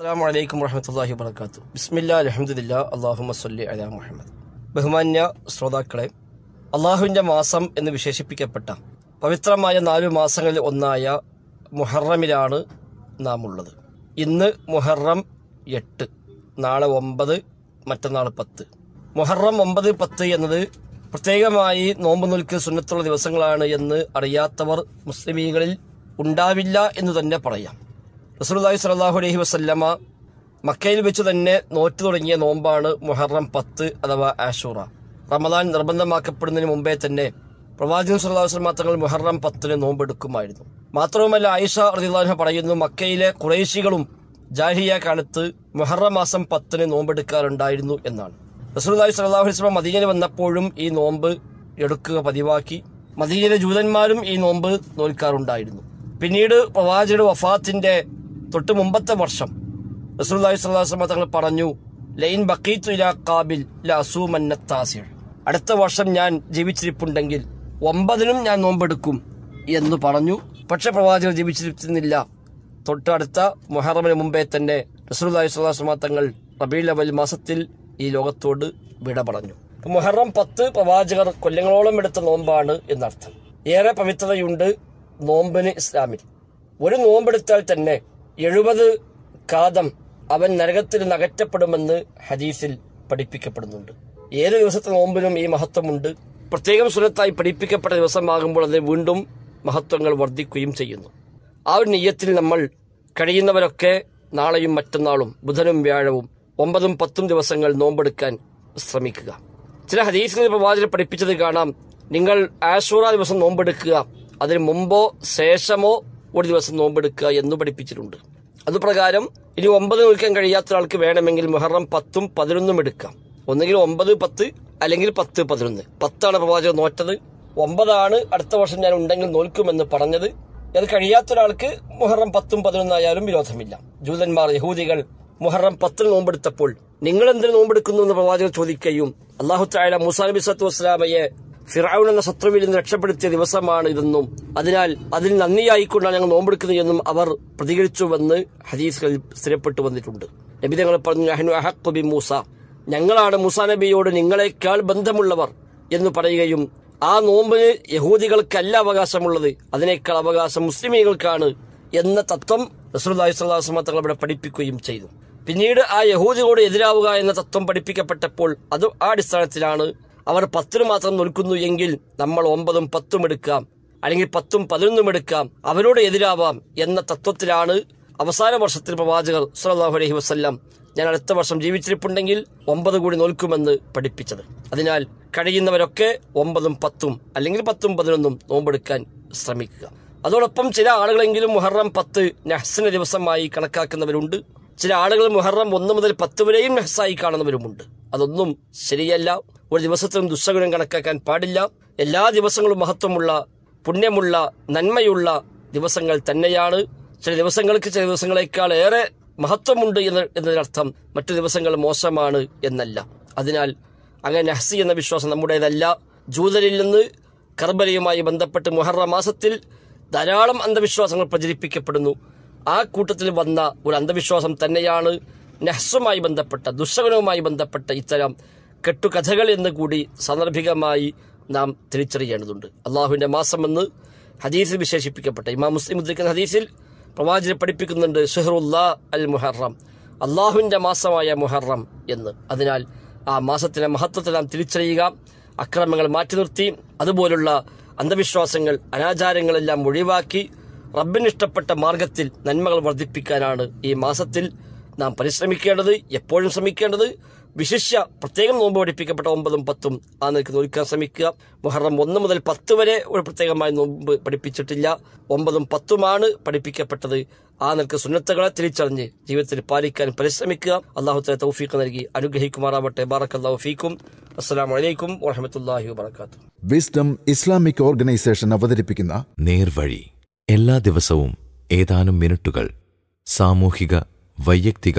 അസ്സാം വലൈക്കും വറഹമത്തല്ലാഹി വാത്തു ബിസ്മില്ല അലഹമുല്ല അള്ളാഹുമ സല്ലി അല മുഹമ്മദ് ബഹുമാന്യ ശ്രോതാക്കളെ അള്ളാഹുവിൻ്റെ മാസം എന്ന് വിശേഷിപ്പിക്കപ്പെട്ട പവിത്രമായ നാലു മാസങ്ങളിൽ ഒന്നായ മുഹറമിലാണ് നാം ഉള്ളത് ഇന്ന് മുഹറം എട്ട് നാളെ ഒമ്പത് മറ്റന്നാൾ പത്ത് മുഹറം ഒമ്പത് പത്ത് എന്നത് പ്രത്യേകമായി നോമ്പ് നോൽക്ക് സുന്നത്തുള്ള ദിവസങ്ങളാണ് എന്ന് അറിയാത്തവർ മുസ്ലിമീകളിൽ ഉണ്ടാവില്ല എന്ന് തന്നെ പറയാം റസൂലുല്ലാഹി സലാഹു അലഹി വസ്ല്ലമ്മ മക്കയിൽ വെച്ച് തന്നെ നോറ്റ് തുടങ്ങിയ നോമ്പാണ് മുഹറം പത്ത് അഥവാ ആഷൂറ റമദാൻ നിർബന്ധമാക്കപ്പെടുന്നതിന് മുമ്പേ തന്നെ പ്രവാചകൻ സുല്ലാസ്ലമ തങ്ങൾ മുഹറം പത്തിന് നോമ്പെടുക്കുമായിരുന്നു മാത്രവുമല്ല ആയിഷ റദിള്ളാഹ പറയുന്നു മക്കയിലെ കുറേശികളും ജാഹിയ കാലത്ത് മുഹറം മാസം പത്തിന് നോമ്പെടുക്കാറുണ്ടായിരുന്നു എന്നാണ് റസൂലുല്ലാഹി സ്വല്ലാഹു അലൈഹി സ്വലം മദീനയിൽ വന്നപ്പോഴും ഈ നോമ്പ് എടുക്കുക പതിവാക്കി മദീനയിലെ ജൂതന്മാരും ഈ നോമ്പ് നോൽക്കാറുണ്ടായിരുന്നു പിന്നീട് പ്രവാചകയുടെ വഫാത്തിന്റെ തൊട്ട് മുമ്പത്തെ വർഷം റസൂല്ലാഹി തങ്ങൾ പറഞ്ഞു ലൈൻ ബക്കീത്തു ഇലാ കാബിൽ ലസൂമന്നത്താസിർ അടുത്ത വർഷം ഞാൻ ജീവിച്ചിരിപ്പുണ്ടെങ്കിൽ ഒമ്പതിനും ഞാൻ നോമ്പെടുക്കും എന്ന് പറഞ്ഞു പക്ഷെ പ്രവാചകർ ജീവിച്ചിരിക്കുന്നില്ല തൊട്ടടുത്ത മൊഹറമിന് മുമ്പേ തന്നെ റസൂല്ലാഹി സ്വല്ലാസ്മ തങ്ങൾ റബീൽ അവൽ മാസത്തിൽ ഈ ലോകത്തോട് വിട പറഞ്ഞു മുഹറം പത്ത് പ്രവാചകർ കൊല്ലങ്ങളോളം എടുത്ത നോമ്പാണ് എന്നർത്ഥം ഏറെ പവിത്രതയുണ്ട് നോമ്പിന് ഇസ്ലാമിൽ ഒരു നോമ്പെടുത്താൽ തന്നെ എഴുപത് കാതം അവൻ നരകത്തിൽ നകറ്റപ്പെടുമെന്ന് ഹദീസിൽ പഠിപ്പിക്കപ്പെടുന്നുണ്ട് ഏത് ദിവസത്തെ നോമ്പിനും ഈ മഹത്വമുണ്ട് പ്രത്യേകം സുരത്തായി പഠിപ്പിക്കപ്പെട്ട ദിവസമാകുമ്പോൾ അത് വീണ്ടും മഹത്വങ്ങൾ വർദ്ധിക്കുകയും ചെയ്യുന്നു ആ ഒരു നെയ്യത്തിൽ നമ്മൾ കഴിയുന്നവരൊക്കെ നാളെയും മറ്റന്നാളും ബുധനും വ്യാഴവും ഒമ്പതും പത്തും ദിവസങ്ങൾ നോമ്പെടുക്കാൻ ശ്രമിക്കുക ചില ഹദീസിൽ പ്രവാചകർ പഠിപ്പിച്ചത് കാണാം നിങ്ങൾ ആഷൂറ ദിവസം നോമ്പെടുക്കുക അതിന് മുമ്പോ ശേഷമോ ഒരു ദിവസം നോമ്പെടുക്കുക എന്ന് പഠിപ്പിച്ചിട്ടുണ്ട് അതുപ്രകാരം ഇനി ഒമ്പത് നോക്കാൻ കഴിയാത്ത ഒരാൾക്ക് വേണമെങ്കിൽ മുഹറം പത്തും പതിനൊന്നും എടുക്കാം ഒന്നുകിൽ ഒമ്പത് പത്ത് അല്ലെങ്കിൽ പത്ത് പതിനൊന്ന് പത്താണ് പ്രവാചകൻ നോറ്റത് ഒമ്പതാണ് അടുത്ത വർഷം ഞാൻ ഉണ്ടെങ്കിൽ നോൽക്കുമെന്ന് പറഞ്ഞത് അത് കഴിയാത്ത ഒരാൾക്ക് മുഹറം പത്തും പതിനൊന്നായാലും വിരോധമില്ല ജൂതന്മാർ യഹൂദികൾ മുഹറം പത്തിൽ നോമ്പെടുത്തപ്പോൾ നിങ്ങൾ എന്തിനു നോമ്പെടുക്കുന്നു എന്ന് പ്രവാചകൻ ചോദിക്കുകയും അള്ളാഹു തായ മൂസാ നബി സത്തു വസ്സലാമയെ എന്ന ശത്രുവിൽ നിന്ന് രക്ഷപ്പെടുത്തിയ ദിവസമാണ് ഇതെന്നും അതിനാൽ അതിൽ നന്ദിയായിക്കൊണ്ടാണ് ഞങ്ങൾ എന്നും അവർ പ്രതികരിച്ചുവെന്ന് ഹദീസുകളിൽ സ്ഥിരപ്പെട്ടു വന്നിട്ടുണ്ട് നബി ഞങ്ങൾ പറഞ്ഞു നഹനു അഹക്കുബി മൂസ ഞങ്ങളാണ് മൂസ നബിയോട് നിങ്ങളെക്കാൾ ബന്ധമുള്ളവർ എന്ന് പറയുകയും ആ നോമ്പിന് യഹൂദികൾക്കല്ല അവകാശമുള്ളത് അതിനേക്കാൾ അവകാശം മുസ്ലിമീകൾക്കാണ് എന്ന തത്വം റസൂദായി സ്വലാസ്മ തങ്ങൾ ഇവിടെ പഠിപ്പിക്കുകയും ചെയ്തു പിന്നീട് ആ യഹൂദികളോട് എതിരാവുക എന്ന തത്വം പഠിപ്പിക്കപ്പെട്ടപ്പോൾ അത് ആ അടിസ്ഥാനത്തിലാണ് അവർ പത്തിന് മാത്രം നിൽക്കുന്നു എങ്കിൽ നമ്മൾ ഒമ്പതും പത്തും എടുക്കാം അല്ലെങ്കിൽ പത്തും പതിനൊന്നും എടുക്കാം അവരോട് എതിരാവാം എന്ന തത്വത്തിലാണ് അവസാന വർഷത്തിൽ പ്രവാചകർ സലാഹു അലഹി വസ്ല്ലാം ഞാൻ അടുത്ത വർഷം ജീവിച്ചിരിപ്പുണ്ടെങ്കിൽ ഒമ്പത് കൂടി നോൽക്കുമെന്ന് പഠിപ്പിച്ചത് അതിനാൽ കഴിയുന്നവരൊക്കെ ഒമ്പതും പത്തും അല്ലെങ്കിൽ പത്തും പതിനൊന്നും നോമ്പെടുക്കാൻ ശ്രമിക്കുക അതോടൊപ്പം ചില ആളുകളെങ്കിലും മുഹറം പത്ത് നഹ്സിന്റെ ദിവസമായി കണക്കാക്കുന്നവരുണ്ട് ചില ആളുകൾ മുഹറം ഒന്ന് മുതൽ പത്ത് വരെയും നഹ്സായി കാണുന്നവരുമുണ്ട് അതൊന്നും ശരിയല്ല ഒരു ദിവസത്തിനും ദുസ്സഗുണം കണക്കാക്കാൻ പാടില്ല എല്ലാ ദിവസങ്ങളും മഹത്വമുള്ള പുണ്യമുള്ള നന്മയുള്ള ദിവസങ്ങൾ തന്നെയാണ് ചില ദിവസങ്ങൾക്ക് ചില ദിവസങ്ങളേക്കാൾ ഏറെ മഹത്വമുണ്ട് എന്ന എന്നതിനർത്ഥം മറ്റു ദിവസങ്ങൾ മോശമാണ് എന്നല്ല അതിനാൽ അങ്ങനെ നഹ്സി എന്ന വിശ്വാസം നമ്മുടേതല്ല ജൂതരിൽ നിന്ന് കർബലയുമായി ബന്ധപ്പെട്ട് മുഹറ മാസത്തിൽ ധാരാളം അന്ധവിശ്വാസങ്ങൾ പ്രചരിപ്പിക്കപ്പെടുന്നു ആ കൂട്ടത്തിൽ വന്ന ഒരു അന്ധവിശ്വാസം തന്നെയാണ് നെഹ്സുമായി ബന്ധപ്പെട്ട ദുസ്സഗുണവുമായി ബന്ധപ്പെട്ട ഇത്തരം കെട്ടുകഥകൾ എന്ന് കൂടി സാന്ദർഭികമായി നാം തിരിച്ചറിയേണ്ടതുണ്ട് അള്ളാഹുവിൻ്റെ മാസമെന്ന് ഹദീസിൽ വിശേഷിപ്പിക്കപ്പെട്ട ഇമാം മുസ്ലിം ഉദ്ദേശിക്കുന്ന ഹദീസിൽ പ്രവാചകനെ പഠിപ്പിക്കുന്നുണ്ട് ഷെഹറുല്ലാ അൽ മുഹറം അള്ളാഹുവിൻ്റെ മാസമായ മുഹറം എന്ന് അതിനാൽ ആ മാസത്തിലെ മഹത്വത്തെ നാം തിരിച്ചറിയുക അക്രമങ്ങൾ മാറ്റി നിർത്തി അതുപോലുള്ള അന്ധവിശ്വാസങ്ങൾ അനാചാരങ്ങളെല്ലാം ഒഴിവാക്കി റബ്ബിനിഷ്ടപ്പെട്ട മാർഗത്തിൽ നന്മകൾ വർദ്ധിപ്പിക്കാനാണ് ഈ മാസത്തിൽ നാം പരിശ്രമിക്കേണ്ടത് എപ്പോഴും ശ്രമിക്കേണ്ടത് വിശിഷ്യ പ്രത്യേകം നോമ്പ് പഠിപ്പിക്കപ്പെട്ട ഒമ്പതും പത്തും ആ നിലക്ക് നോക്കാൻ ശ്രമിക്കുക മുഹറം ഒന്ന് മുതൽ പത്ത് വരെ ഒരു പ്രത്യേകമായി നോമ്പ് പഠിപ്പിച്ചിട്ടില്ല ഒമ്പതും പത്തുമാണ് പഠിപ്പിക്കപ്പെട്ടത് ആ നിലക്ക് സുന്നത്തകളെ തിരിച്ചറിഞ്ഞ് ജീവിതത്തിൽ പാലിക്കാൻ പരിശ്രമിക്കുക തല തൗഫീഖ് നൽകി അനുഗ്രഹിക്കുമാറാവട്ടെ ബാറക്കല്ലാഹു ഫീക്കും അസ്സാം വലൈക്കും വാഹമത്തല്ലാഹി വാത്തു വിസ്ഡം ഇസ്ലാമിക് ഓർഗനൈസേഷൻ അവതരിപ്പിക്കുന്ന നേർവഴി എല്ലാ ദിവസവും ഏതാനും മിനിറ്റുകൾ സാമൂഹിക വൈയക്തിക